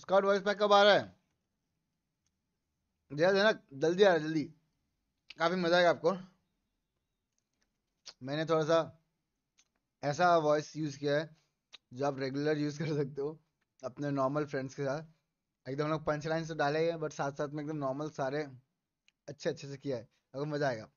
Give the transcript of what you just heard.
Scott voice pack कब आ रहा है देना जल्दी आ रहा है जल्दी काफ़ी मज़ा आएगा आपको मैंने थोड़ा सा ऐसा वॉइस यूज़ किया है जो आप रेगुलर यूज़ कर सकते हो अपने नॉर्मल फ्रेंड्स के साथ एकदम लोग पंच लाइन से डाले हैं बट साथ साथ में एकदम नॉर्मल सारे अच्छे अच्छे से किया है मज़ा आएगा